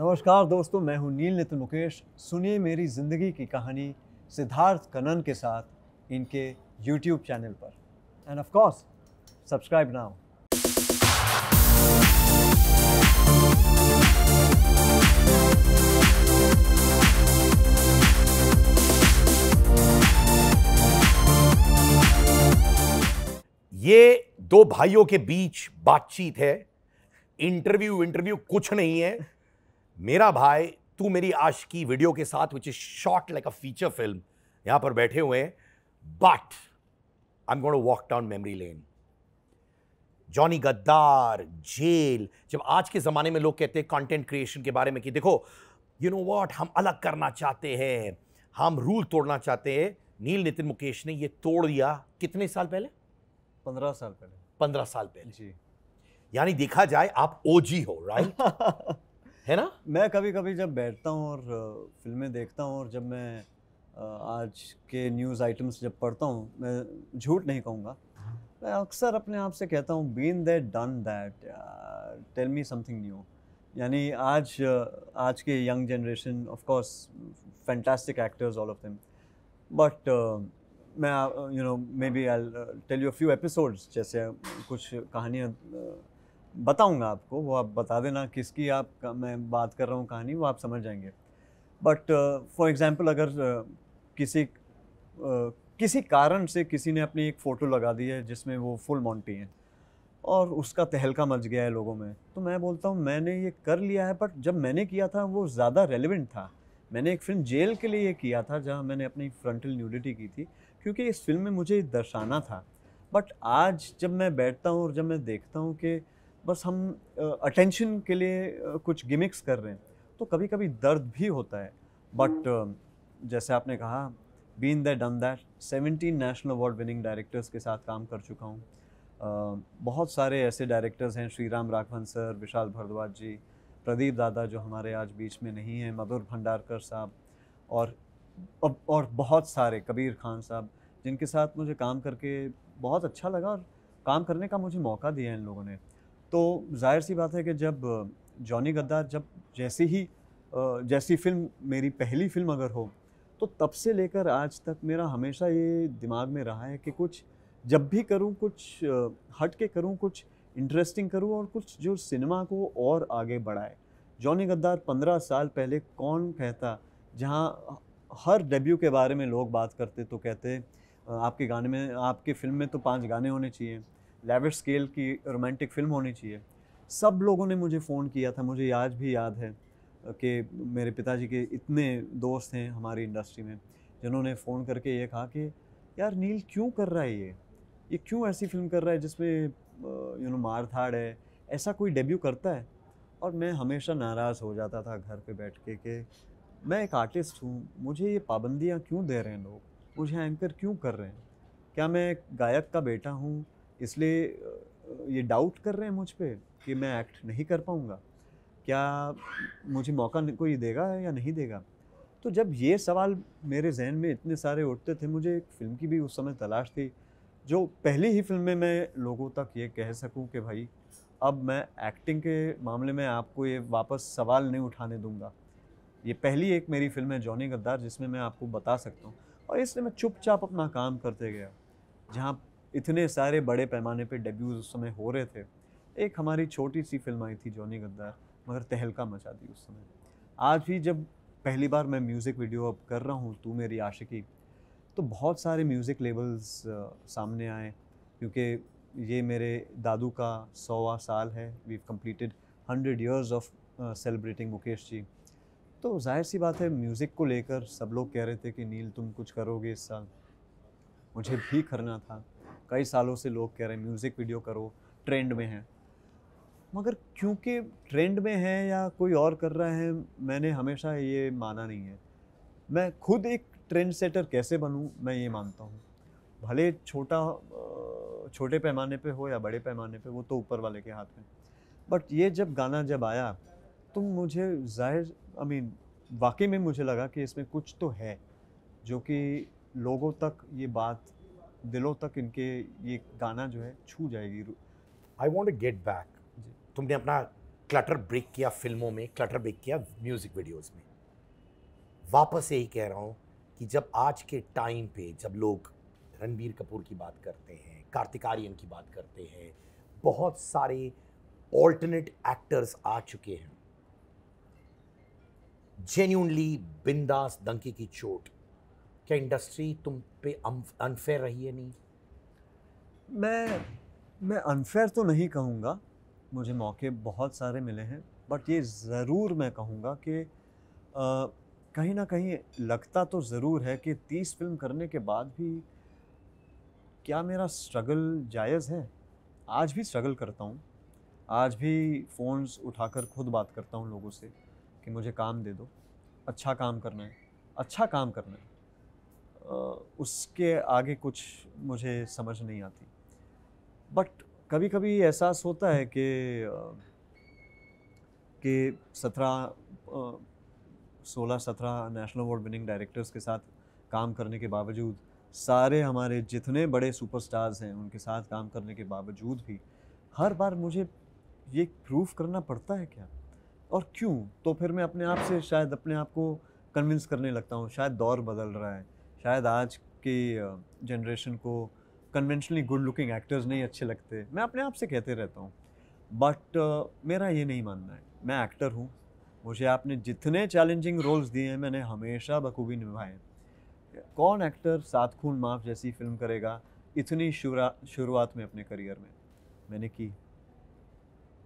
नमस्कार दोस्तों मैं हूं नील नितिन मुकेश सुनिए मेरी ज़िंदगी की कहानी सिद्धार्थ कनन के साथ इनके यूट्यूब चैनल पर and of course subscribe now ये दो भाइयों के बीच बातचीत है इंटरव्यू इंटरव्यू कुछ नहीं है मेरा भाई तू मेरी की वीडियो के साथ which is short like a feature film यहां पर बैठे हुए हैं but I am going walk down memory lane Johnny Gaddaar Jail जब आज के ज़माने में लोग कहते हैं कंटेंट क्रिएशन के बारे में कि देखो यू नो वॉट हम अलग करना चाहते हैं हम रूल तोड़ना चाहते हैं नील नितिन मुकेश ने ये तोड़ दिया कितने साल पहले पंद्रह साल पहले पंद्रह साल पहले जी यानी देखा जाए आप ओजी हो राइट है ना मैं कभी कभी जब बैठता हूँ और फिल्में देखता हूँ और जब मैं आज के न्यूज़ आइटम्स जब पढ़ता हूँ मैं झूठ नहीं कहूँगा हाँ। मैं अक्सर अपने आप से कहता हूँ been that done that tell me something new यानी आज आज के young generation of course fantastic actors all of them but मैं you know maybe I tell you few episodes जैसे कुछ कहानियाँ बताऊंगा आपको वो आप बता देना किसकी आप मैं बात कर रहा हूँ कहानी वो आप समझ जाएंगे बट फॉर एग्ज़ाम्पल अगर uh, किसी uh, किसी कारण से किसी ने अपनी एक फ़ोटो लगा दी है जिसमें वो फुल मॉन्टी है और उसका तहलका मच गया है लोगों में तो मैं बोलता हूँ मैंने ये कर लिया है बट जब मैंने किया था वो ज़्यादा रेलिवेंट था मैंने एक फिल्म जेल के लिए ये किया था जहाँ मैंने अपनी फ्रंटल न्यूडिटी की थी क्योंकि इस फिल्म में मुझे दर्शाना था बट आज जब मैं बैठता हूँ और जब मैं देखता हूँ कि बस हम अटेंशन के लिए कुछ गिमिक्स कर रहे हैं तो कभी कभी दर्द भी होता है बट हम्म। जैसे आपने कहा been that done that seventeen national award winning directors के साथ काम कर चुका हूँ uh, बहुत सारे ऐसे डायरेक्टर्स हैं श्री राम राघवन सर विशाल भरद्वाज जी प्रदीप दादा जो हमारे आज बीच में नहीं हैं मधुर भंडारकर साहब और और बहुत सारे कबीर खान साहब जिनके साथ मुझे काम करके बहुत अच्छा लगा और काम करने का मुझे मौका दिया इन लोगों ने तो जाहिर सी बात है कि जब जॉनी गद्दार जब जैसे ही जैसी फिल्म मेरी पहली फिल्म अगर हो तो तब से लेकर आज तक मेरा हमेशा ये दिमाग में रहा है कि कुछ जब भी करूँ कुछ हट के करूँ कुछ इंटरेस्टिंग करूँ और कुछ जो सिनेमा को और आगे बढ़ाए जॉनी गद्दार पंद्रह साल पहले कौन कहता जहाँ हर डेब्यू के बारे में लोग बात करते तो कहते आपके गाने में आपके फिल्म में तो पांच गाने होने चाहिए लेविश स्केल की रोमांटिक फिल्म होनी चाहिए सब लोगों ने मुझे फ़ोन किया था मुझे आज भी याद है कि मेरे पिताजी के इतने दोस्त हैं हमारी इंडस्ट्री में जिन्होंने फ़ोन करके ये कहा कि यार नील क्यों कर रहा है ये ये क्यों ऐसी फिल्म कर रहा है जिसमें यू नो मार धाड़ है ऐसा कोई डेब्यू करता है और मैं हमेशा नाराज़ हो जाता था घर पे बैठ के कि मैं एक आर्टिस्ट हूँ मुझे ये पाबंदियाँ क्यों दे रहे हैं लोग मुझे एंकर क्यों कर रहे हैं क्या मैं गायक का बेटा हूँ इसलिए ये डाउट कर रहे हैं मुझ पर कि मैं एक्ट नहीं कर पाऊँगा क्या मुझे मौका कोई देगा या नहीं देगा तो जब ये सवाल मेरे जहन में इतने सारे उठते थे मुझे एक फ़िल्म की भी उस समय तलाश थी जो पहली ही फिल्म में मैं लोगों तक ये कह सकूं कि भाई अब मैं एक्टिंग के मामले में आपको ये वापस सवाल नहीं उठाने दूंगा ये पहली एक मेरी फिल्म है जॉनी गद्दार जिसमें मैं आपको बता सकता हूँ और इसलिए मैं चुपचाप अपना काम करते गया जहाँ इतने सारे बड़े पैमाने पे डेब्यूज उस समय हो रहे थे एक हमारी छोटी सी फिल्म आई थी जॉनी गद्दार मगर तहलका मचा दी उस समय आज भी जब पहली बार मैं म्यूज़िक वीडियो अब कर रहा हूँ तू मेरी आशिकी तो बहुत सारे म्यूज़िक लेबल्स सामने आए क्योंकि ये मेरे दादू का सौवा साल है we completed hundred years of celebrating Mukesh ji तो जाहिर सी बात है म्यूज़िक को लेकर सब लोग कह रहे थे कि नील तुम कुछ करोगे इस साल मुझे भी करना था कई सालों से लोग कह रहे हैं म्यूज़िक वीडियो करो ट्रेंड में है मगर क्योंकि ट्रेंड में है या कोई और कर रहा है मैंने हमेशा ये माना नहीं है मैं खुद एक ट्रेंड सेटर कैसे बनूँ मैं ये मानता हूँ भले छोटा छोटे पैमाने पे हो या बड़े पैमाने पे वो तो ऊपर वाले के हाथ में बट ये जब गाना जब आया तो मुझे जाहिर आई मीन वाकई में मुझे लगा कि इसमें कुछ तो है जो कि लोगों तक ये बात दिलों तक इनके ये गाना जो है छू जाएगी आई वॉन्ट गेट बैक तुमने अपना क्लटर ब्रेक किया फिल्मों में क्लटर ब्रेक किया म्यूज़िक वीडियोज में वापस यही कह रहा हूँ कि जब आज के टाइम पे जब लोग रणबीर कपूर की बात करते हैं कार्तिक आर्यन की बात करते हैं बहुत सारे ऑल्टरनेट एक्टर्स आ चुके हैं जेन्यूनली बिंदास दंकी की चोट क्या इंडस्ट्री तुम पे अनफेयर रही है नहीं मैं मैं अनफेयर तो नहीं कहूँगा मुझे मौके बहुत सारे मिले हैं बट ये ज़रूर मैं कहूँगा कि कहीं ना कहीं लगता तो ज़रूर है कि तीस फिल्म करने के बाद भी क्या मेरा स्ट्रगल जायज़ है आज भी स्ट्रगल करता हूँ आज भी फ़ोन्स उठाकर खुद बात करता हूँ लोगों से कि मुझे काम दे दो अच्छा काम करना है अच्छा काम करना है उसके आगे कुछ मुझे समझ नहीं आती बट कभी कभी एहसास होता है कि कि सत्रह सोलह सत्रह नेशनल अवार्ड विनिंग डायरेक्टर्स के साथ काम करने के बावजूद सारे हमारे जितने बड़े सुपरस्टार्स हैं उनके साथ काम करने के बावजूद भी हर बार मुझे ये प्रूफ करना पड़ता है क्या और क्यों तो फिर मैं अपने आप से शायद अपने आप को कन्विंस करने लगता हूँ शायद दौर बदल रहा है शायद आज की जनरेशन को कन्वेंशनली गुड लुकिंग एक्टर्स नहीं अच्छे लगते मैं अपने आप से कहते रहता हूँ बट uh, मेरा ये नहीं मानना है मैं एक्टर हूँ मुझे आपने जितने चैलेंजिंग रोल्स दिए हैं मैंने हमेशा बखूबी निभाए कौन एक्टर सात खून माफ जैसी फिल्म करेगा इतनी शुरुआत में अपने करियर में मैंने की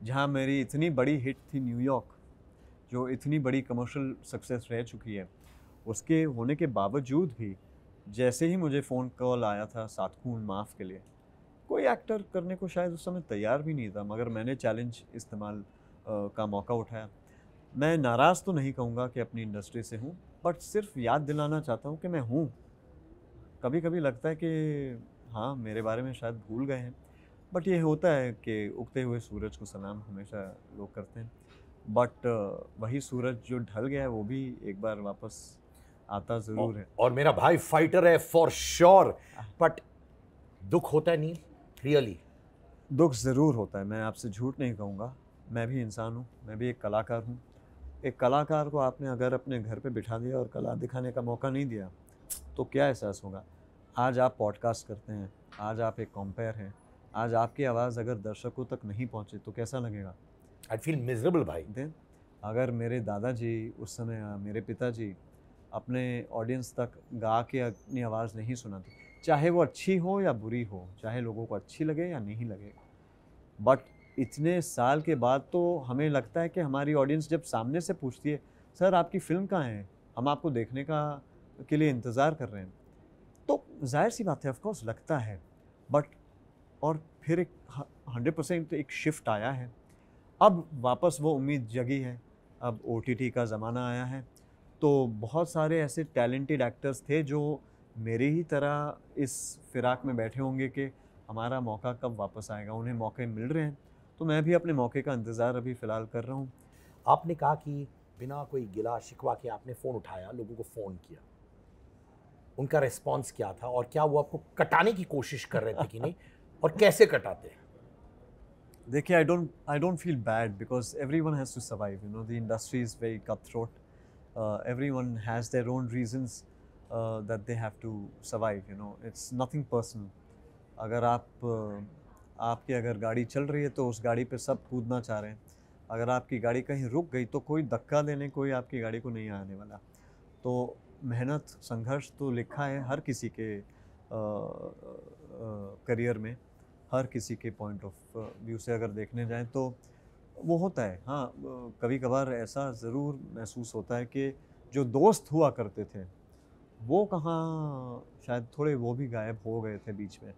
जहाँ मेरी इतनी बड़ी हिट थी न्यूयॉर्क जो इतनी बड़ी कमर्शियल सक्सेस रह चुकी है उसके होने के बावजूद भी जैसे ही मुझे फ़ोन कॉल आया था सात खून माफ़ के लिए कोई एक्टर करने को शायद उस समय तैयार भी नहीं था मगर मैंने चैलेंज इस्तेमाल का मौका उठाया मैं नाराज़ तो नहीं कहूँगा कि अपनी इंडस्ट्री से हूँ बट सिर्फ याद दिलाना चाहता हूँ कि मैं हूँ कभी कभी लगता है कि हाँ मेरे बारे में शायद भूल गए हैं बट ये होता है कि उगते हुए सूरज को सलाम हमेशा लोग करते हैं बट वही सूरज जो ढल गया है वो भी एक बार वापस आता जरूर है और मेरा भाई फाइटर है फॉर श्योर बट दुख होता है नहीं रियली दुख ज़रूर होता है मैं आपसे झूठ नहीं कहूँगा मैं भी इंसान हूँ मैं भी एक कलाकार हूँ एक कलाकार को आपने अगर अपने घर पे बिठा दिया और कला दिखाने का मौका नहीं दिया तो क्या एहसास होगा आज आप पॉडकास्ट करते हैं आज आप एक कॉम्पेयर हैं आज आपकी आवाज़ अगर दर्शकों तक नहीं पहुँचे तो कैसा लगेगा आई फील मिजरेबल भाई दे अगर मेरे दादाजी उस समय मेरे पिताजी अपने ऑडियंस तक गा के अपनी आवाज़ नहीं सुनाती चाहे वो अच्छी हो या बुरी हो चाहे लोगों को अच्छी लगे या नहीं लगे बट इतने साल के बाद तो हमें लगता है कि हमारी ऑडियंस जब सामने से पूछती है सर आपकी फ़िल्म कहाँ है हम आपको देखने का के लिए इंतज़ार कर रहे हैं तो जाहिर सी बात है ऑफकोर्स लगता है बट और फिर एक हंड्रेड परसेंट एक शिफ्ट आया है अब वापस वो उम्मीद जगी है अब ओ का ज़माना आया है तो बहुत सारे ऐसे टैलेंटेड एक्टर्स थे जो मेरे ही तरह इस फिराक में बैठे होंगे कि हमारा मौका कब वापस आएगा उन्हें मौके मिल रहे हैं तो मैं भी अपने मौके का इंतज़ार अभी फ़िलहाल कर रहा हूँ आपने कहा कि बिना कोई गिला शिकवा के आपने फ़ोन उठाया लोगों को फ़ोन किया उनका रिस्पॉन्स क्या था और क्या वो आपको कटाने की कोशिश कर रहे थे कि नहीं और कैसे कटाते देखिए I don't I don't feel bad because everyone has to survive you know the industry is very cut throat uh, everyone has their own reasons uh, that they have to survive you know it's nothing personal अगर आप uh, आपकी अगर गाड़ी चल रही है तो उस गाड़ी पर सब कूदना चाह रहे हैं अगर आपकी गाड़ी कहीं रुक गई तो कोई धक्का देने कोई आपकी गाड़ी को नहीं आने वाला तो मेहनत संघर्ष तो लिखा है हर किसी के करियर uh, uh, में हर किसी के पॉइंट ऑफ व्यू से अगर देखने जाएँ तो वो होता है हाँ कभी कभार ऐसा ज़रूर महसूस होता है कि जो दोस्त हुआ करते थे वो कहाँ शायद थोड़े वो भी गायब हो गए थे बीच में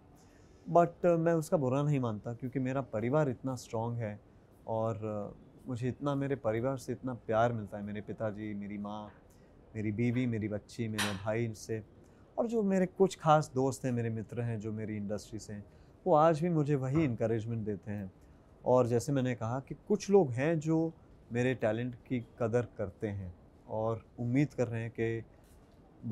बट मैं उसका बुरा नहीं मानता क्योंकि मेरा परिवार इतना स्ट्रॉन्ग है और मुझे इतना मेरे परिवार से इतना प्यार मिलता है मेरे पिताजी मेरी माँ मेरी बीवी मेरी बच्ची मेरे भाई से और जो मेरे कुछ खास दोस्त हैं मेरे मित्र हैं जो मेरी इंडस्ट्री से हैं वो आज भी मुझे वही इनक्रेजमेंट हाँ। देते हैं और जैसे मैंने कहा कि कुछ लोग हैं जो मेरे टैलेंट की कदर करते हैं और उम्मीद कर रहे हैं कि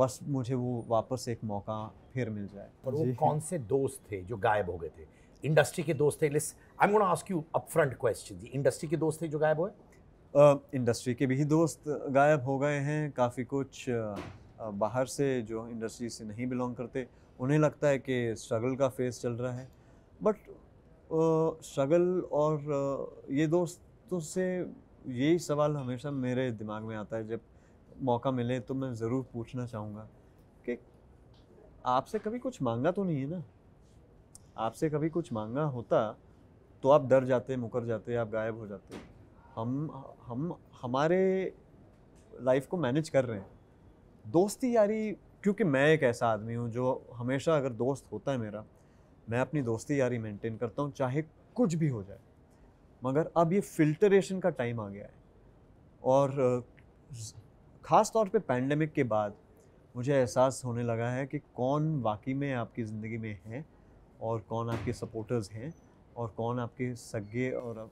बस मुझे वो वापस एक मौका फिर मिल जाए पर वो कौन से दोस्त थे जो गायब हो गए थे इंडस्ट्री के दोस्त थे I am gonna ask you upfront question industry के दोस्त थे जो गायब हुए इंडस्ट्री uh, के भी दोस्त गायब हो गए हैं काफ़ी कुछ uh, बाहर से जो इंडस्ट्री से नहीं बिलोंग करते उन्हें लगता है कि स्ट्रगल का फेस चल रहा है बट स्ट्रगल और ये दोस्तों से यही सवाल हमेशा मेरे दिमाग में आता है जब मौका मिले तो मैं ज़रूर पूछना चाहूँगा कि आपसे कभी कुछ मांगा तो नहीं है ना आपसे कभी कुछ मांगा होता तो आप डर जाते मुकर जाते आप गायब हो जाते हम हम हमारे लाइफ को मैनेज कर रहे हैं दोस्ती यारी क्योंकि मैं एक ऐसा आदमी हूँ जो हमेशा अगर दोस्त होता है मेरा मैं अपनी दोस्ती यारी मेंटेन करता हूँ चाहे कुछ भी हो जाए मगर अब ये फिल्टरेशन का टाइम आ गया है और ख़ास तौर पे पैंडमिक के बाद मुझे एहसास होने लगा है कि कौन वाकई में आपकी ज़िंदगी में है और कौन आपके सपोर्टर्स हैं और कौन आपके सगे और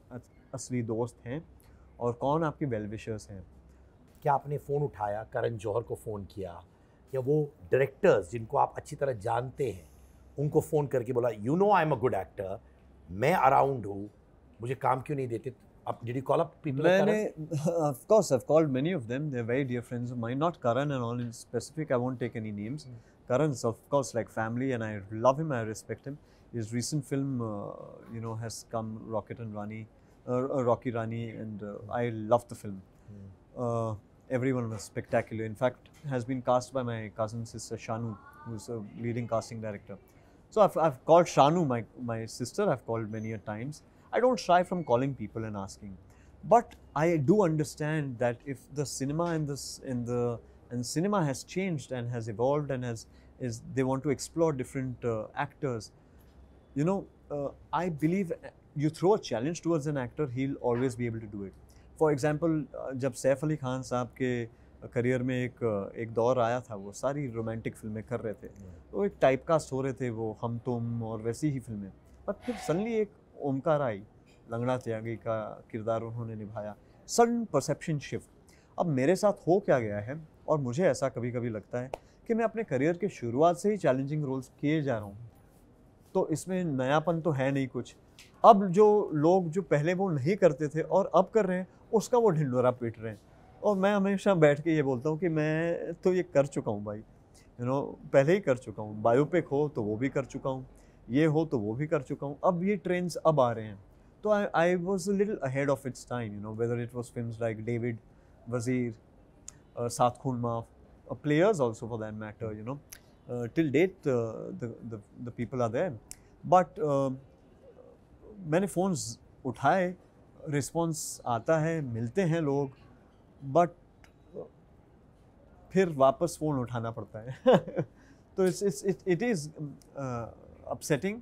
असली दोस्त हैं और कौन आपके वेलविशर्स हैं क्या आपने फ़ोन उठाया करण जौहर को फ़ोन किया या वो डायरेक्टर्स जिनको आप अच्छी तरह जानते हैं उनको फ़ोन करके बोला you know I am a good actor मैं अराउंड हूँ मुझे काम क्यों नहीं देते अब did you call up people मैंने of course I have called many of them they are very dear friends my not Karan and all in specific I won't take any names Karan is of course like family and I love him I respect him his recent film you know has come rocket and Rani Rocky Rani and I love the film everyone spectacular in fact has been cast by my cousin sister Shanu who is a leading casting director So I've, I've called Shanu, my, my sister, I've called many a times. I don't shy from calling people and asking. But I do understand that if the cinema and this in the and cinema has changed and has evolved and has is they want to explore different uh, actors. You know, uh, I believe uh, you throw a challenge towards an actor, he'll always be able to do it. For example, uh, जब सैफ अली खान साहब के career में एक एक दौर आया था वो सारी रोमांटिक फिल्में कर रहे थे हम्म। तो एक टाइप कास्ट हो रहे थे वो हम तुम और वैसी ही फिल्में पर फिर सनली एक ओमकार आई लंगड़ा त्यागी का किरदार उन्होंने निभाया सडन परसेप्शन शिफ्ट अब मेरे साथ हो क्या गया है और मुझे ऐसा कभी कभी लगता है कि मैं अपने करियर के शुरुआत से ही चैलेंजिंग रोल्स किए जा रहा हूँ तो इसमें नयापन तो है नहीं कुछ अब जो लोग जो पहले वो नहीं करते थे और अब कर रहे हैं उसका वो ढिंडोरा पीट रहे हैं और मैं हमेशा बैठ के ये बोलता हूँ कि मैं तो ये कर चुका हूँ भाई यू नो पहले ही कर चुका हूँ बायोपिक हो तो वो भी कर चुका हूँ ये हो तो वो भी कर चुका हूँ अब ये ट्रेंड्स अब आ रहे हैं तो I I was little ahead of its time you know whether it was film like David Wazir Saat Khoon Maaf Players also for that matter you know till date the people are there but मैंने phones उठाए response आता है मिलते हैं लोग but फिर वापस phone उठाना पड़ता है तो it's it is upsetting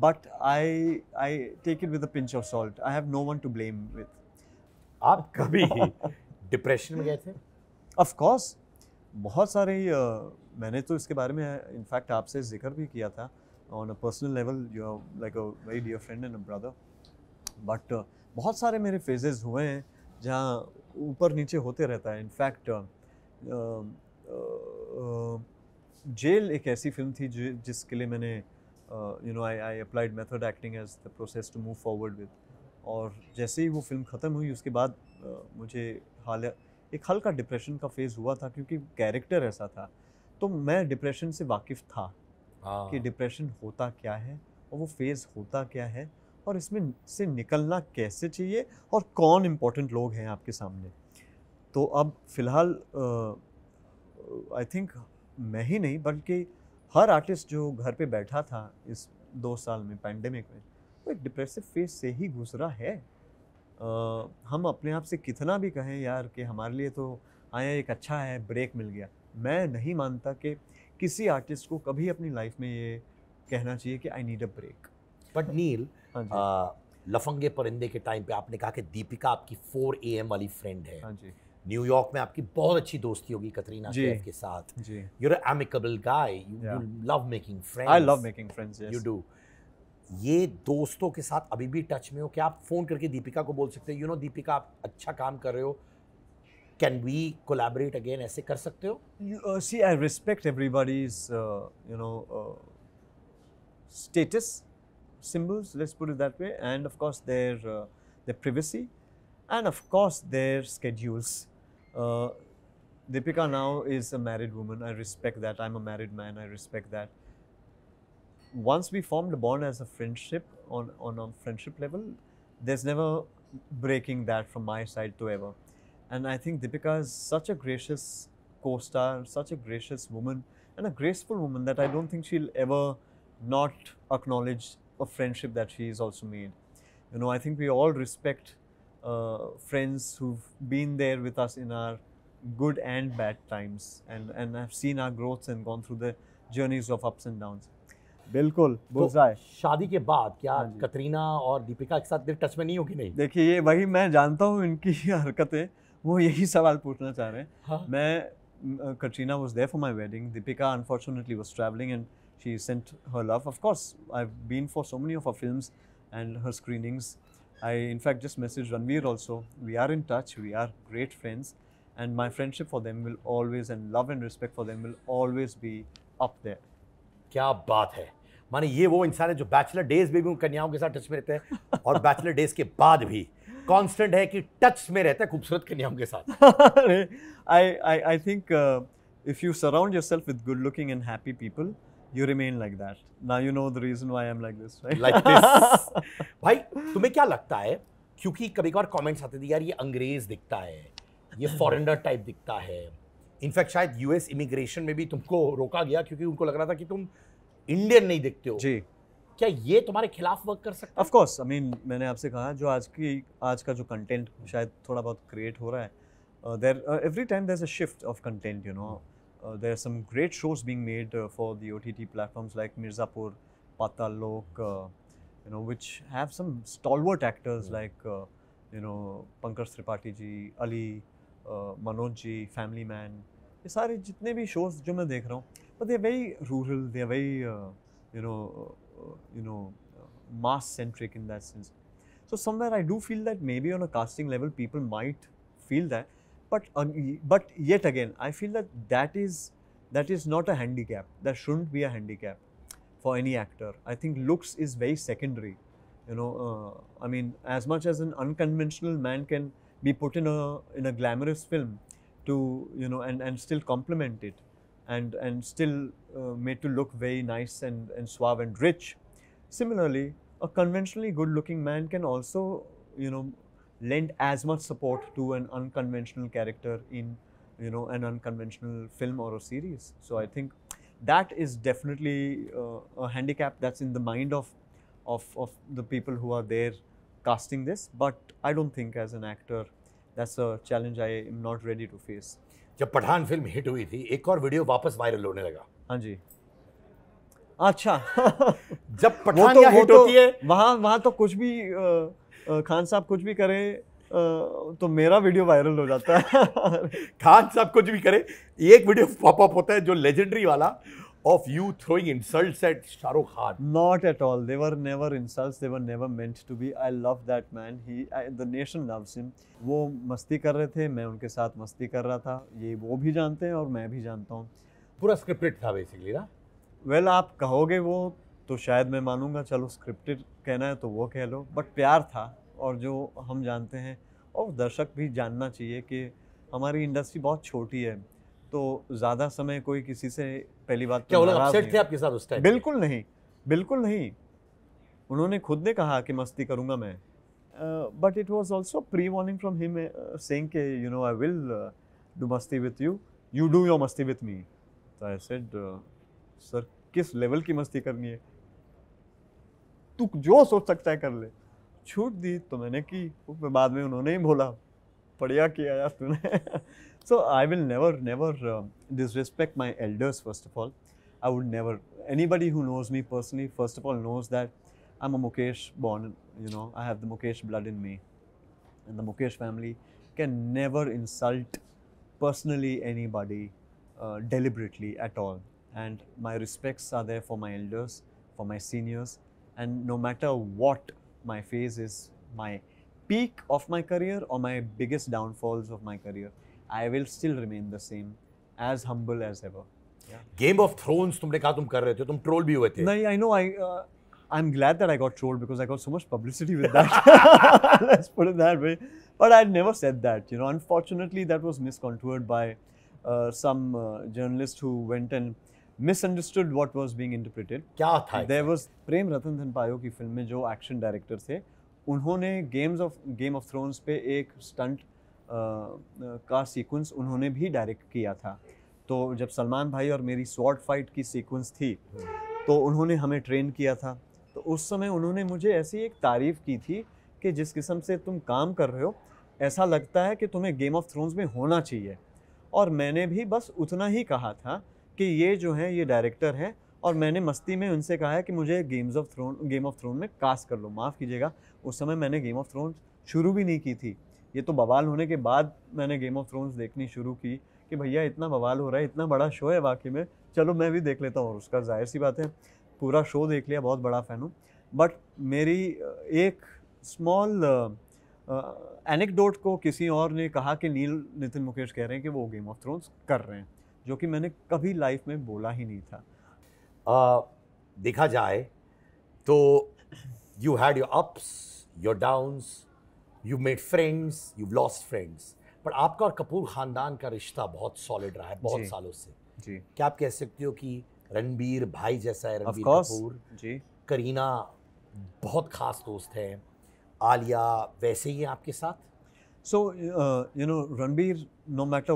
but I I take it with pinch of salt I have no one to blame with आप कभी डिप्रेशन में गए थे ऑफ कोर्स बहुत सारे uh, मैंने तो इसके बारे में इनफैक्ट आपसे जिक्र भी किया था on a personal level you are like a very dear friend and a brother but बहुत सारे मेरे फेजेस हुए हैं जहाँ ऊपर नीचे होते रहता है in fact um, um, uh, Jail एक ऐसी फिल्म थी जिसके लिए मैंने you know I I applied method acting as the process to move forward with और जैसे ही वो फिल्म ख़त्म हुई उसके बाद uh, मुझे हाल एक हल्का डिप्रेशन का फेज़ हुआ था क्योंकि कैरेक्टर ऐसा था तो मैं डिप्रेशन से वाकिफ़ था हाँ। कि डिप्रेशन होता क्या है और वो फेज़ होता क्या है और इसमें से निकलना कैसे चाहिए और कौन इम्पोर्टेंट लोग हैं आपके सामने तो अब फ़िलहाल आई थिंक मैं ही नहीं बल्कि हर आर्टिस्ट जो घर पे बैठा था इस दो साल में पैंडमिक में वो एक डिप्रेसिव फेज से ही गुजरा है आ, हम अपने आप से कितना भी कहें यार कि हमारे लिए तो आया हाँ एक अच्छा है ब्रेक मिल गया मैं नहीं मानता कि किसी आर्टिस्ट को कभी अपनी लाइफ में ये कहना चाहिए कि I need a break but Neil हाँ लफंगे परिंदे के टाइम पे आपने कहा कि दीपिका आपकी फोर ए एम वाली फ्रेंड है न्यूयॉर्क हाँ में आपकी बहुत अच्छी दोस्ती होगी कतरीना कैफ के साथ your amicable guy you love making friends I love making friends you do ये दोस्तों के साथ अभी भी टच में हो क्या आप फोन करके दीपिका को बोल सकते हो यू नो दीपिका आप अच्छा काम कर रहे हो कैन वी कोलैबोरेट अगेन ऐसे कर सकते हो see I respect everybody's you know status symbols, let's put it that way, and of course their, uh, their privacy, and of course their schedules. Uh, Deepika now is a married woman, I respect that. I'm a married man, I respect that. Once we formed a bond as a friendship on, on a friendship level, there's never breaking that from my side to ever. And I think Deepika is such a gracious co-star, such a gracious woman and a graceful woman that I don't think she'll ever not acknowledge of friendship that she's also made. You know, I think we all respect uh, friends who've been there with us in our good and bad times and, and have seen our growths and gone through the journeys of ups and downs. बिल्कुल बुलसाए तो शादी के बाद क्या कतरीना और दीपिका के साथ दिल टच में नहीं होगी नहीं देखिए ये वही मैं जानता हूँ इनकी हरकतें वो यही सवाल पूछना चाह रहे हैं. मैं Katrina was there for my wedding Deepika unfortunately was travelling and she sent her love. Of course, I've been for so many of her films and her screenings. I, in fact, just messaged Ranveer also. We are in touch, we are great friends, and my friendship for them will always, and love and respect for them will always be up there. क्या बात है माने ये वो इंसान है जो bachelor days में भी उन कन्याओं के साथ टच में रहते हैं और बैचलर डेज के बाद भी कांस्टेंट है कि टच में रहता है खूबसूरत कन्याओं के साथ I I I think if you surround yourself with good looking and happy people you remain like that. Now you know the reason why am like this right? Like this. भाई तुम्हें क्या लगता है क्योंकि कभी कभार कमेंट्स आते थे यार ये अंग्रेज दिखता है ये फॉरेनर टाइप दिखता है इनफैक्ट शायद यूएस इमिग्रेशन में भी तुमको रोका गया क्योंकि उनको लग रहा था कि तुम इंडियन नहीं दिखते हो जी क्या ये तुम्हारे खिलाफ वर्क कर सकता ऑफ कोर्स आई मीन मैंने आपसे कहा जो आज की आज का जो कंटेंट शायद थोड़ा बहुत क्रिएट हो रहा है there every time there a shift of content you know Uh, there are some great shows being made uh, for the OTT platforms like Mirzapur, Patal Lok, uh, you know, which have some stalwart actors hmm. like, you know, Pankaj Tripathi ji, Ali, Manoj ji, Family Man. These are all the shows that I'm watching. But they're very rural, they're very, you know, you know, mass-centric in that sense. So somewhere I do feel that maybe on a casting level, people might feel that. But, um, but yet again, I feel that that is, that is not a handicap. That shouldn't be a handicap for any actor. I think looks is very secondary. You know, uh, I mean, as much as an unconventional man can be put in a in a glamorous film, to you know, and and still complement it, and and still uh, made to look very nice and and suave and rich. Similarly, a conventionally good-looking man can also you know lend as much support to an unconventional character in you know an unconventional film or a series so i think that is definitely uh, a handicap that's in the mind of, of of the people who are there casting this but i don't think as an actor that's a challenge i am not ready to face जब Pathan film hit हुई थी एक और video वापस viral होने लगा हाँ जी अच्छा जब पठान तो, हिट होती है वहाँ वहाँ तो कुछ भी आ, खान साहब कुछ भी करें तो मेरा वीडियो वायरल हो जाता है खान साहब कुछ भी करें एक वीडियो पॉपअप होता है जो लेजेंडरी वाला of you throwing insult at Shahrukh Khan not at all there were never insult there were never meant to be I love that man he the nation loves him वो मस्ती कर रहे थे मैं उनके साथ मस्ती कर रहा था ये वो भी जानते हैं और मैं भी जानता हूँ पूरा स्क्रिप्टेड था बेसिकली ना वेल आप कहोगे वो तो शायद मैं मानूंगा चलो स्क्रिप्टेड कहना है तो वो कह लो बट प्यार था और जो हम जानते हैं और दर्शक भी जानना चाहिए कि हमारी इंडस्ट्री बहुत छोटी है तो ज़्यादा समय कोई किसी से पहली बात तो क्या अपसेट थे आपके साथ उस टाइम बिल्कुल नहीं बिल्कुल नहीं उन्होंने खुद ने कहा कि मस्ती करूँगा मैं but it was also pre warning from him saying के you know I will do मस्ती with you you do your मस्ती विथ मी तो आई सेड सर किस लेवल की मस्ती करनी है तू जो सोच सकता है कर ले छूट दी तो मैंने की बाद में उन्होंने ही बोला बढ़िया किया यार तूने so I will never never disrespect my elders first of all I would never buddy who knows me personally first of all knows that I am a Mukesh born you know I have the Mukesh blood in me and the Mukesh family can never insult personally anybody deliberately at all and my respects are there for my elders for my seniors and no matter what my phase is my peak of my career or my biggest downfalls of my career i will still remain the same as humble as ever game of thrones tumne kaha tum kar rahe the tum troll bhi hue i know i am uh, glad that i got troll because i got so much publicity with that let's put it that way but i never said that you know unfortunately that was misconstrued by uh, some uh, journalist who went and misunderstood what was being interpreted क्या था there was प्रेम रतन धनपायो की film में जो action director थे उन्होंने games of Game of Thrones पे एक stunt uh, uh, का सीक्वेंस उन्होंने भी डायरेक्ट किया था तो जब सलमान भाई और मेरी स्वॉर्ड फाइट की सीक्वेंस थी तो उन्होंने हमें ट्रेन किया था तो उस समय उन्होंने मुझे ऐसी एक तारीफ़ की थी कि जिस किस्म से तुम काम कर रहे हो ऐसा लगता है कि तुम्हें गेम ऑफ थ्रोन्स में होना चाहिए और मैंने भी बस उतना ही कहा था कि ये जो है ये डायरेक्टर हैं और मैंने मस्ती में उनसे कहा है कि मुझे games of Throne Game of Throne में कास्ट कर लो माफ़ कीजिएगा उस समय मैंने गेम ऑफ थ्रोन शुरू भी नहीं की थी ये तो बवाल होने के बाद मैंने गेम ऑफ थ्रोन्स देखनी शुरू की कि भैया इतना बवाल हो रहा है इतना बड़ा शो है वाकई में चलो मैं भी देख लेता हूँ और उसका जाहिर सी बात है पूरा शो देख लिया बहुत बड़ा फ़ैन हूँ बट मेरी एक स्मॉल एनेकडोट को किसी और ने कहा कि नील नितिन मुकेश कह रहे हैं कि वो गेम ऑफ थ्रोन्स कर रहे हैं जो कि मैंने कभी लाइफ में बोला ही नहीं था आ, देखा जाए तो you had your ups your downs you made friends you lost friends पर आपका और कपूर खानदान का रिश्ता बहुत सॉलिड रहा है बहुत सालों से जी क्या आप कह सकते हो कि रणबीर भाई जैसा है रणबीर कपूर जी करीना बहुत खास दोस्त है आलिया वैसे ही है आपके साथ so you know Ranbir no matter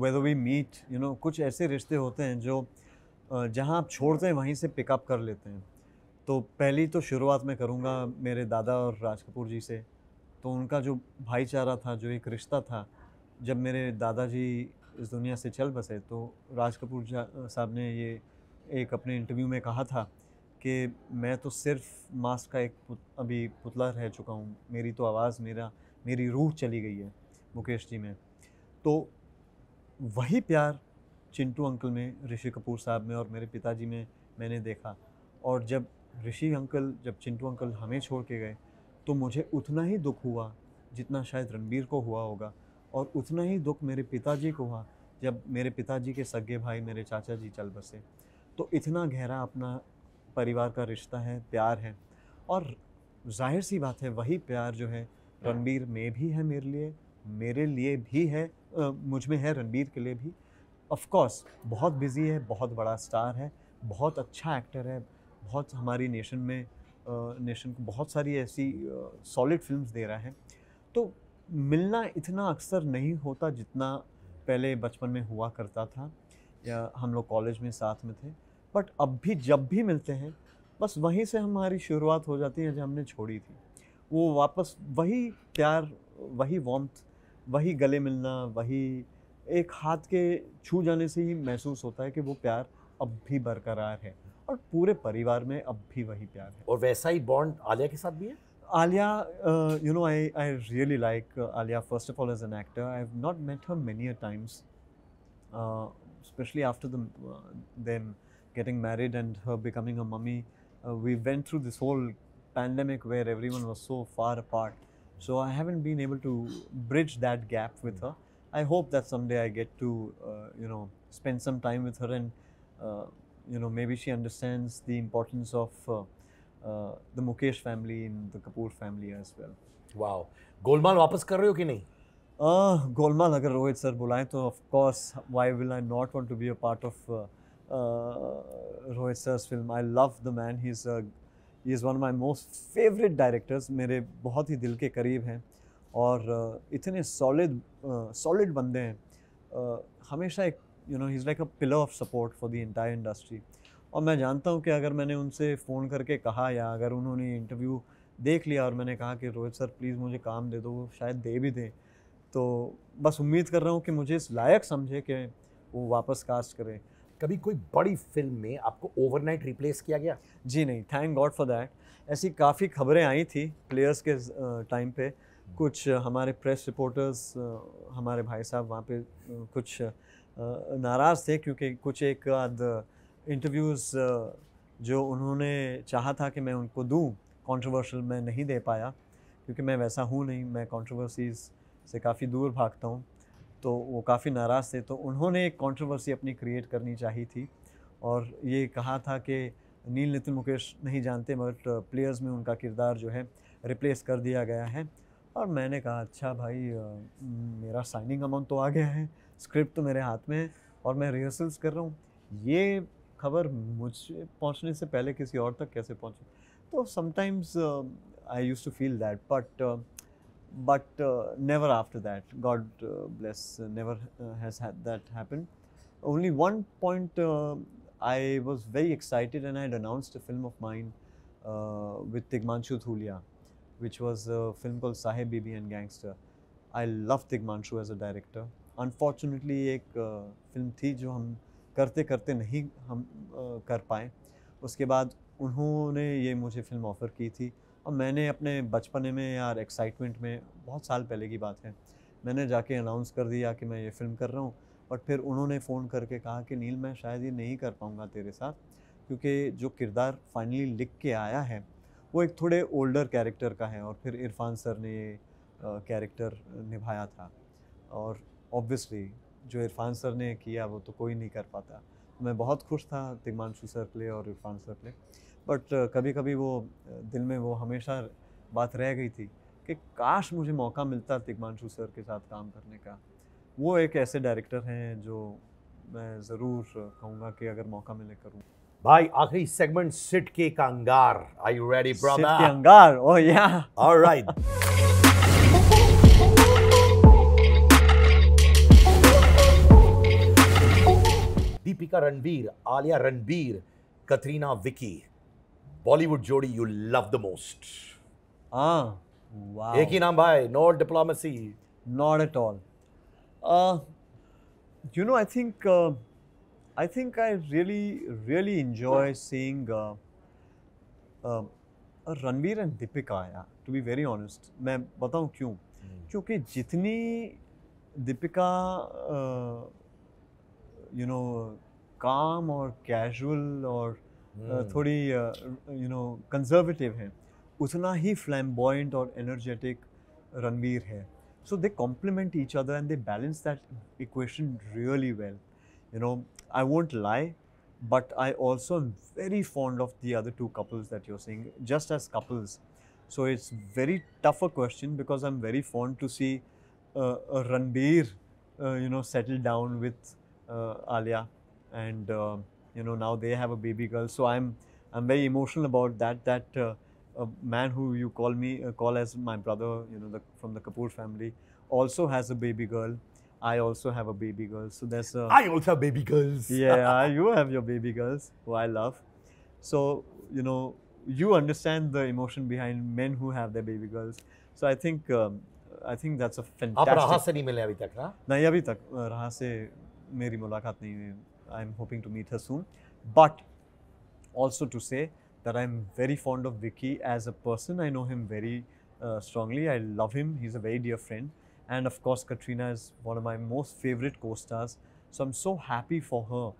whether we meet you know कुछ ऐसे रिश्ते होते हैं जो जहाँ आप छोड़ते हैं वहीं से पिकअप कर लेते हैं तो पहली तो शुरुआत में करूँगा मेरे दादा और राज कपूर जी से तो उनका जो भाईचारा था जो एक रिश्ता था जब मेरे दादाजी इस दुनिया से चल बसे तो राज कपूर साहब ने ये एक अपने इंटरव्यू में कहा था कि मैं तो सिर्फ मास्क का एक पुत, अभी पुतला रह चुका हूँ मेरी तो आवाज़ मेरा मेरी रूह चली गई है मुकेश जी में तो वही प्यार चिंटू अंकल में ऋषि कपूर साहब में और मेरे पिताजी में मैंने देखा और जब ऋषि अंकल जब चिंटू अंकल हमें छोड़ के गए तो मुझे उतना ही दुख हुआ जितना शायद रणबीर को हुआ होगा और उतना ही दुख मेरे पिताजी को हुआ जब मेरे पिताजी के सगे भाई मेरे चाचा जी चल बसे तो इतना गहरा अपना परिवार का रिश्ता है प्यार है और जाहिर सी बात है वही प्यार जो है हाँ। रणबीर में भी है मेरे लिए मेरे लिए भी है मुझ में है रणबीर के लिए भी ऑफ कोर्स बहुत बिजी है बहुत बड़ा स्टार है बहुत अच्छा एक्टर है बहुत हमारी नेशन में नेशन को बहुत सारी ऐसी सॉलिड फिल्म्स दे रहा है तो मिलना इतना अक्सर नहीं होता जितना पहले बचपन में हुआ करता था या हम लोग कॉलेज में साथ में थे बट अब भी जब भी मिलते हैं बस वहीं से हमारी शुरुआत हो जाती है जो हमने छोड़ी थी वो वापस वही प्यार वही वॉम्थ वही गले मिलना वही एक हाथ के छू जाने से ही महसूस होता है कि वो प्यार अब भी बरकरार है और पूरे परिवार में अब भी वही प्यार है और वैसा ही बॉन्ड आलिया के साथ भी है Alia you know I I really like Alia first of all as an actor I have not met her many a times specially after then getting married and her becoming a mummy we went through this whole pandemic where everyone where everyone was part So I haven't been able to bridge that gap with her. I hope that someday I get to, uh, you know, spend some time with her and, uh, you know, maybe she understands the importance of uh, uh the Mukesh family and the Kapoor family as well. Wow. Golmaal वापस कर रहे हो कि नहीं गोलमाल अगर Rohit sir बुलाएं तो of course why will I not want to be a part of Rohit sir's film I love the man he is he is one my most favourite directors मेरे बहुत ही दिल के करीब हैं और uh, इतने सॉलिड सॉलिड uh, बंदे हैं uh, हमेशा एक you know is like a pillar of support for the entire industry और मैं जानता हूँ कि अगर मैंने उनसे फ़ोन करके कहा या अगर उन्होंने इंटरव्यू देख लिया और मैंने कहा कि रोहित सर प्लीज़ मुझे काम दे दो शायद दे भी दें तो बस उम्मीद कर रहा हूँ कि मुझे इस लायक समझे कि वो वापस कास्ट करें कभी कोई बड़ी फिल्म में आपको ओवरनाइट रिप्लेस किया गया जी नहीं थैंक गॉड फॉर दैट ऐसी काफ़ी खबरें आई थी प्लेयर्स के टाइम पे कुछ हमारे प्रेस रिपोर्टर्स हमारे भाई साहब वहाँ पे कुछ नाराज़ थे क्योंकि कुछ एक आध इंटरव्यूज़ जो उन्होंने चाहा था कि मैं उनको दूँ कंट्रोवर्शियल मैं नहीं दे पाया क्योंकि मैं वैसा हूँ नहीं मैं कंट्रोवर्सीज़ से काफ़ी दूर भागता हूँ तो वो काफ़ी नाराज़ थे तो उन्होंने एक कॉन्ट्रोवर्सी अपनी क्रिएट करनी चाहिए थी और ये कहा था कि नील नितिन मुकेश नहीं जानते मगर प्लेयर्स में उनका किरदार जो है रिप्लेस कर दिया गया है और मैंने कहा अच्छा भाई मेरा साइनिंग अमाउंट तो आ गया है स्क्रिप्ट तो मेरे हाथ में है और मैं रिहर्सल्स कर रहा हूँ ये खबर मुझ पहुँचने से पहले किसी और तक कैसे पहुँचे तो sometimes I use to feel that but but uh, never after that. God uh, bless, uh, never has had that happen. Only one point I was very excited and I had announced a film of mine with Tigmanshu Thulia, which was a film called Sahib Bibi and Gangster. I love Tigmanshu as a director unfortunately film film थी जो हम करते करते नहीं हम कर पाए उसके बाद उन्होंने ये मुझे फ़िल्म ऑफ़र की थी और मैंने अपने बचपने में यार एक्साइटमेंट में बहुत साल पहले की बात है मैंने जाके अनाउंस कर दिया कि मैं ये फ़िल्म कर रहा हूँ बट फिर उन्होंने फ़ोन करके कहा कि नील मैं शायद ये नहीं कर पाऊँगा तेरे साथ क्योंकि जो किरदार फाइनली लिख के आया है वो एक थोड़े ओल्डर कैरेक्टर का है और फिर इरफान सर ने ये कैरेक्टर निभाया था और ऑब्वियसली जो इरफान सर ने किया वो तो कोई नहीं कर पाता मैं बहुत खुश था तिगमानशु सर के लिए और इरफान सर के लिए बट कभी कभी वो दिल में वो हमेशा बात रह गई थी कि काश मुझे मौका मिलता तिगमांशु सर के साथ काम करने का वो एक ऐसे डायरेक्टर हैं जो मैं ज़रूर कहूँगा कि अगर मौका मिले करूँ भाई आखिरी सेगमेंट सिट के कांगार आई यू रेडी ब्रदर सिट के कांगार oh yeah alright Deepika Ranbir Alia Ranbir Katrina Vicky Bollywood जोड़ी यू लव द मोस्ट हाँ एक ही नाम भाई no diplomacy not at all you know I think I think I really really enjoy seeing Ranbir Ranveer and Deepika आया टू बी वेरी ऑनेस्ट मैं बताऊँ क्यों hmm. क्योंकि जितनी दीपिका यू नो काम और कैजुअल और uh, Hmm. थोड़ी यू नो कंजर्वेटिव हैं उतना ही फ्लैम्बॉइंट और एनर्जेटिक रणवीर है so they complement each other and they balance that equation really well you know I won't lie but I also am very fond of the other two couples that you're seeing just as couples so it's very tough a question because I am very fond to see Ranbir you know settle down with Alia and you know now they have a baby girl so i'm i'm very emotional about that that uh, a man who you call me uh, call as my brother you know the, from the kapoor family also has a baby girl i also have a baby girl so there's a i also have baby girls yeah you have your baby girls who i love so you know you understand the emotion behind men who have their baby girls so i think um, think that's a a fantastic आप राहा से नहीं मिले अभी तक ना नहीं अभी तक राहा से मेरी मुलाकात नहीं हुई I'm hoping to meet her soon. But also to say that I'm very fond of Vicky as a person. I know him very uh, strongly. I love him. He's a very dear friend. And of course, Katrina is one of my most favorite co stars. So I'm so happy for her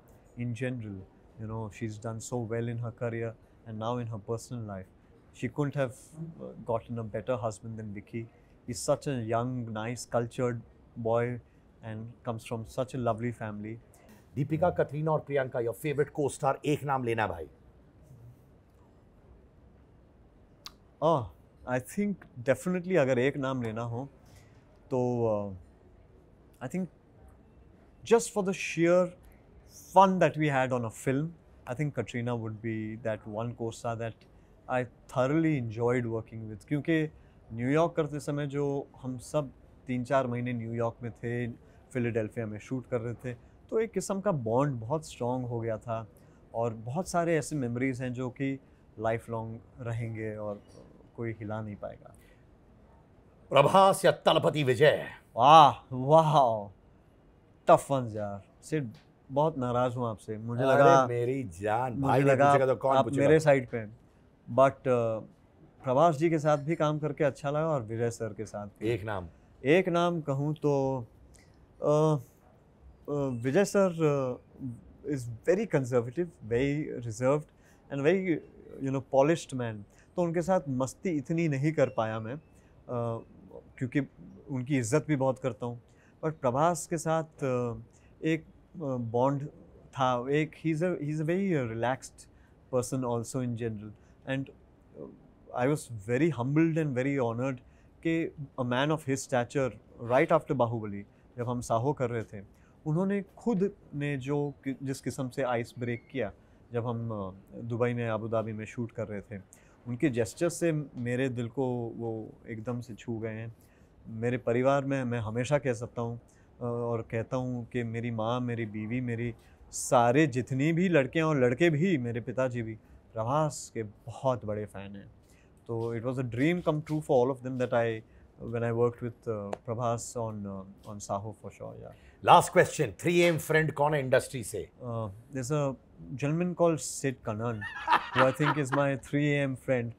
in general. You know, she's done so well in her career and now in her personal life. She couldn't have uh, gotten a better husband than Vicky. He's such a young, nice, cultured boy and comes from such a lovely family. Deepika Katrina और Priyanka your favourite co-star एक नाम लेना भाई I think definitely अगर एक नाम लेना हो तो I think just for the share fun that we had on a film I think Katrina would be that one को that I thoroughly enjoyed working with क्योंकि न्यूयॉर्क करते समय जो हम सब तीन चार महीने न्यूयॉर्क में थे फिलाडेल्फिया में शूट कर रहे थे तो एक किस्म का बॉन्ड बहुत स्ट्रॉन्ग हो गया था और बहुत सारे ऐसे मेमोरीज़ हैं जो कि लाइफ लॉन्ग रहेंगे और कोई हिला नहीं पाएगा प्रभास या तलपति विजय वाह वाह टफ वन यार सिर्फ बहुत नाराज़ हूँ आपसे मुझे लगा मेरी जान भाई लगा तो कौन आप मेरे साइड पे बट uh, प्रभास जी के साथ भी काम करके अच्छा लगा और विजय सर के साथ एक नाम एक नाम कहूँ तो आ, uh, Uh, Vijay sir uh, is very conservative, very reserved and very you know polished man. तो उनके साथ मस्ती इतनी नहीं कर पाया मैं uh, क्योंकि उनकी इज्जत भी बहुत करता हूँ बट प्रभास के साथ एक बॉन्ड था एक ही is a very relaxed person also in general and I was very humbled and very honoured के a man of his stature right after Baahubali जब हम साहो कर रहे थे उन्होंने खुद ने जो जिस किस्म से आइस ब्रेक किया जब हम दुबई में आबू धाबी में शूट कर रहे थे उनके जेस्चर से मेरे दिल को वो एकदम से छू गए हैं मेरे परिवार में मैं हमेशा कह सकता हूँ और कहता हूँ कि मेरी माँ मेरी बीवी मेरी सारे जितनी भी लड़कियाँ और लड़के भी मेरे पिताजी भी प्रभास के बहुत बड़े फ़ैन हैं तो it was a dream come true for all of them that I when I work with Prabhas on on uh, for Saho यार last question three am friend कौन है इंडस्ट्री से uh, there's call set called I think is my three am friend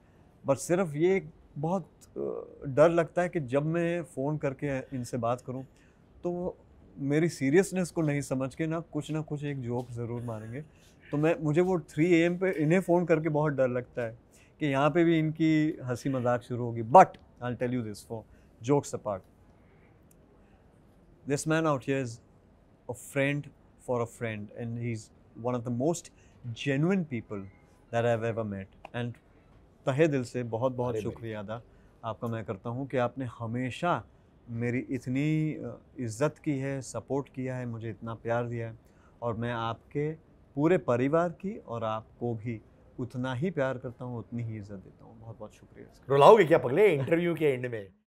but सिर्फ ये बहुत uh, डर लगता है कि जब मैं फ़ोन करके इनसे बात करूं तो मेरी सीरियसनेस को नहीं समझ के ना कुछ ना कुछ एक जोक ज़रूर मारेंगे तो मैं मुझे वो थ्री एम पे इन्हें फ़ोन करके बहुत डर लगता है कि यहाँ पे भी इनकी हंसी मजाक शुरू होगी but I tell you this for jokes apart this man out here is a friend for a friend, and he's one of the most genuine people that I've ever met. And तहे दिल से बहुत बहुत शुक्रिया अदा आपका मैं करता हूँ कि आपने हमेशा मेरी इतनी इज़्ज़त की है सपोर्ट किया है मुझे इतना प्यार दिया है और मैं आपके पूरे परिवार की और आपको भी उतना ही प्यार करता हूँ उतनी ही इज्जत देता हूँ बहुत बहुत शुक्रिया रुलाओगे क्या पगले इंटरव्यू के एंड में